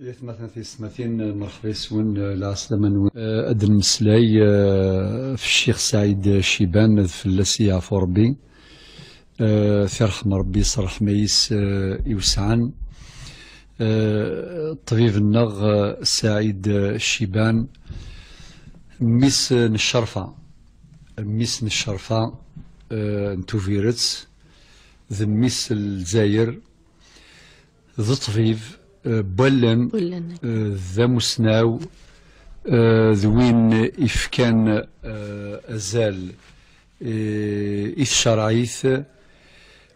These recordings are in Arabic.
مثلا في سمتين مرحبا يسون العاصمه منون أدن المسلاي أه، في الشيخ سعيد شيبان فلاسي يعفو ربي في رحم ربي يصرح ميس أه، يوسعن أه، طبيب النغ سعيد شيبان ميس نشرفة ميس نشرفة نتو فيرتس ذميس الزاير ذو طبيب بولن آه، ذا مسناو آه، ذوين إفكان آه، أزال إث شرعيث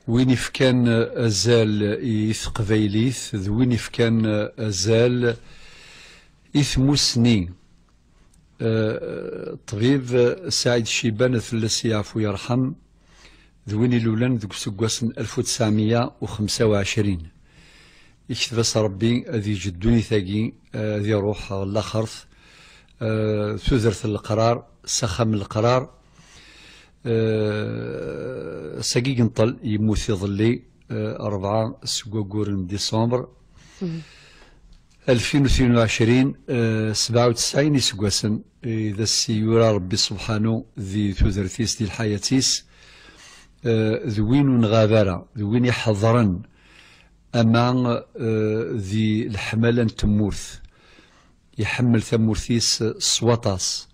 وين إفكان أزال إث قبيليث ذوين إفكان أزال إث مسني طبيب سعيد شيبان الثلاثي يعفو يرحم ذوين لولان ذو سقواسن 1925 يكتب ربي هذه جدوني ثاقي هذه آه، روح لاخرث أه تذرث القرار سخم القرار أه ساقي نطل يموت ظلي أه أربعة سكوكور من ديسمبر 2022 97 يسقاسن إذا السيورة ربي سبحانه ذي توزرتيس ذي الحياتيس آه، ذوين غابرة ذوين يحضرن أما آه، ذي الحملة تمورث يحمل ثمورثيس صواطاس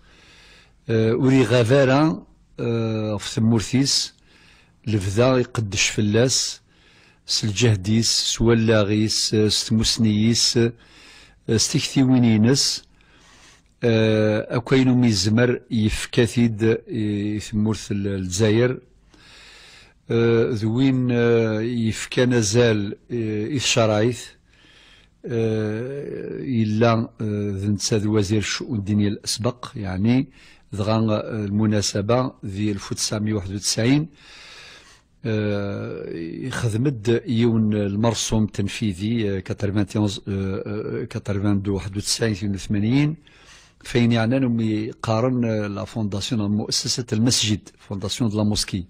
وري آه، غافارة آه، في ثمورثيس لفذا يقدش فلاس سلجهديس سولاغيس ستمسنيس ستكثي وينينس أكوينو ميزمر يفكاثيد ثمورث الجزائر آه، ذوين وين نزال آه، زال آه، شرايث إلا ذنسى وزير الشؤون الدينية الأسبق يعني ذغان المناسبة ذي 1991 خدمت يون المرسوم التنفيذي 91 91 فين يعني نمي قارن لا فونداسيون مؤسسة المسجد فونداسيون دو لا موسكي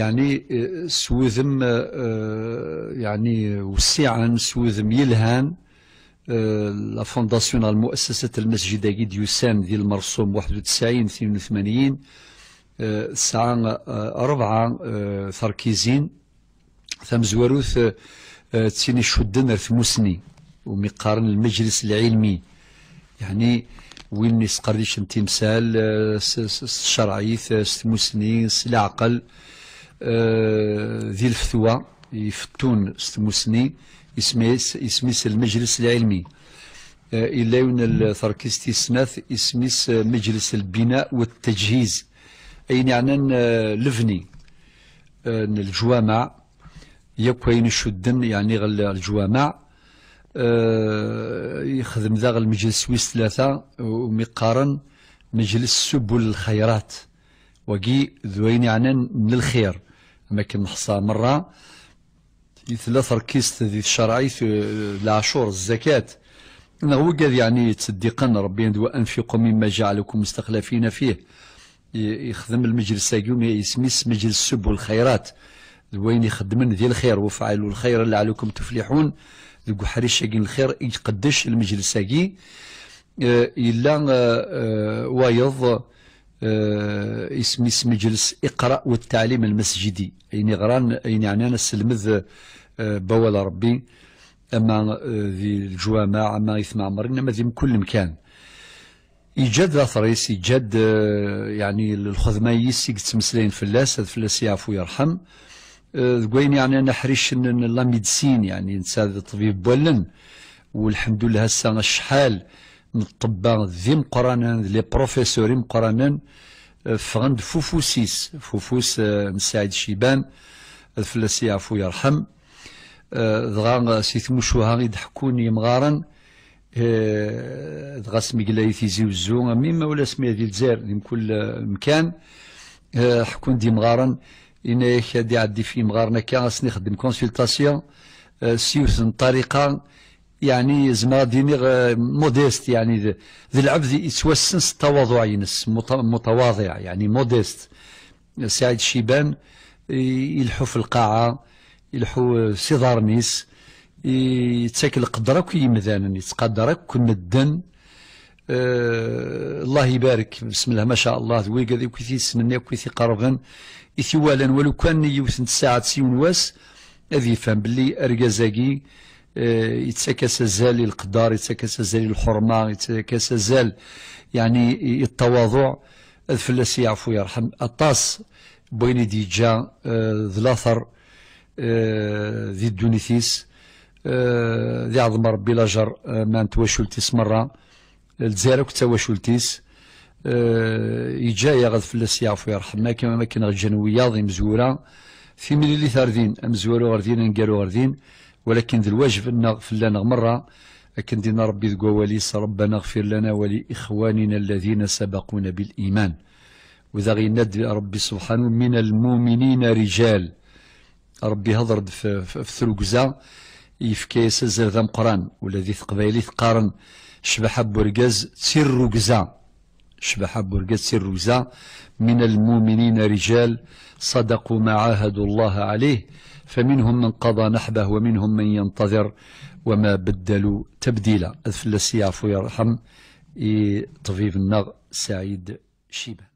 يعني آه، سوذم آه، آه، يعني وسيعا سوذم يلهان لا فونداسيون المؤسسة المسجد أكيد يسام ديال المرسوم 91 82 ساعة أربعة تركيزين ثم زواروث تسيني شدن ثموسني ومقارن المجلس العلمي يعني وين نسقرديش تمثال الشرعيث ثموسني العقل آه، ذي الفتوى يفتون ستموسني اسميس اسميس المجلس العلمي آه، إلا يون الثركستي سناث اسميس مجلس البناء والتجهيز أين يعني لفني آه، الجوامع يكوين شدن يعني غل الجوامع يخدم ذا المجلس ويس ثلاثة ومقارن مجلس سبل الخيرات وقي ذوين يعني من الخير أماكن نحصى مرة ثلاث ركيز ذي الشرعي العشور الزكاة أنا هو قال يعني تصدقا ربي ندوى أنفقوا مما جعلكم مستخلفين فيه يخدم المجلس يسميس مجلس السب والخيرات وين يخدمن ذي الخير وفعلوا الخير لعلكم تفلحون ذو حريش الخير يقدش المجلس إلا آه، آه، ويض آه، اسم اسم مجلس اقرا والتعليم المسجدي اين يعني غران اين يعني, يعني انا آه بوال ربي اما آه، ذي الجوامع اما يثمع عمرنا اما ذي من كل مكان يجد ثريس يجد آه، يعني الخدمة يسيق تمسلين فلاس هذا فلاس يعفو يرحم ذقوين يعني انا حريش لا ميدسين يعني نسى طبيب بولن والحمد لله هسه شحال نطبع ذي مقرنان لي بروفيسوري مقرنان آه، فغند فوفوسيس فوفوس آه، مساعد شيبان آه، فلاس عفو يرحم دغا سي تمشوها غي ضحكوني مغارا دغا سمي في زي وزو ميما ولا سمي هذه الجزائر من كل مكان حكون دي مغارا إن عدي في مغارنا كان خصني نخدم كونسلتاسيون سيوث طريقة يعني زعما ديني موديست يعني ذي العبد يتوسن التواضع ينس متواضع يعني موديست سعيد شيبان يلحو في القاعة يلحو سي دارميس يتاكل قدرك يمذان يتقدرك الدن أه الله يبارك بسم الله ما شاء الله ذويك قد يكويثي سنني كي قربا إثيوالا ولو كان يوسن ساعة سيون واس هذي فهم باللي اركازاكي آه، يتسكسزال القدر يتسكسزال الحرمة زال يعني التواضع فلاس يعفو يرحم الطاس بويني ديجا آه، ذلاثر آه، ذي الدونيثيس ذي عظم ربي لاجر ما نتواشلتيس مرة الجزائر تواشلتيس يجا يغد فلاس يعفو يرحم ما كما ما كان غير جنوية مزورة في مليلي ثاردين مزورة غردين نقالو غردين ولكن ذي الواجب أن نغفر لنا مرة لكن دينا ربي ذكوالي ربنا اغفر لنا ولإخواننا الذين سبقونا بالإيمان وإذا غيند ربي سبحانه من المؤمنين رجال ربي هضر في, ثلوكزا يفكي يسزر ذا قران والذي ثقبالي ثقارن شبح بورقاز تسير رقزة شبح برقس الرزا من المؤمنين رجال صدقوا ما عاهدوا الله عليه فمنهم من قضى نحبه ومنهم من ينتظر وما بدلوا تبديلا أذفل عفو يرحم إيه، طبيب النغ سعيد شيبه